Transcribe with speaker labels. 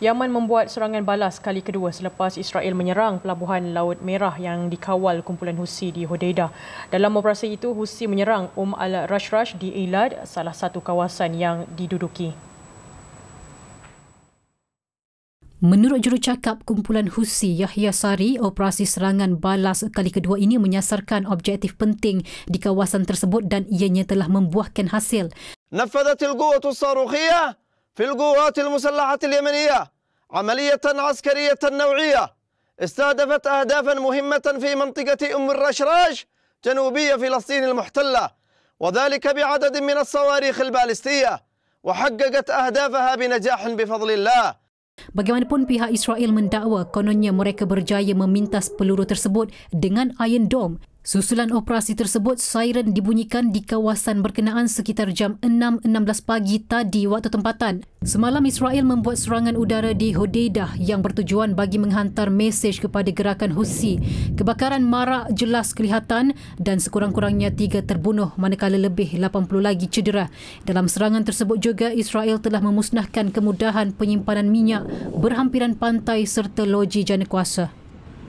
Speaker 1: Yaman membuat serangan balas kali kedua selepas Israel menyerang pelabuhan Laut Merah yang dikawal kumpulan Husi di Hodeidah. Dalam operasi itu, Husi menyerang Um al-Rashrash di Eilat, salah satu kawasan yang diduduki.
Speaker 2: Menurut jurucakap kumpulan Husi Yahya Sari, operasi serangan balas kali kedua ini menyasarkan objektif penting di kawasan tersebut dan ianya
Speaker 3: telah membuahkan hasil. نفذت القوة الصاروخية في القوات المسلحة اليمنية عملية عسكرية نوعية استهدفت أهدافا مهمة في منطقة أم الرشراج جنوبية فلسطين المحتلة وذلك بعدد من الصواريخ البالستية وحققت أهدافها بنجاح بفضل الله
Speaker 2: Bagaimanapun pihak Israel mendakwa kononnya mereka berjaya memintas peluru tersebut dengan Iron Dome Susulan operasi tersebut, siren dibunyikan di kawasan berkenaan sekitar jam 6.16 pagi tadi waktu tempatan. Semalam Israel membuat serangan udara di Hodeidah yang bertujuan bagi menghantar mesej kepada gerakan Husi. Kebakaran marak jelas kelihatan dan sekurang-kurangnya tiga terbunuh manakala lebih 80 lagi cedera. Dalam serangan tersebut juga, Israel telah memusnahkan kemudahan penyimpanan minyak berhampiran pantai serta loji jana kuasa.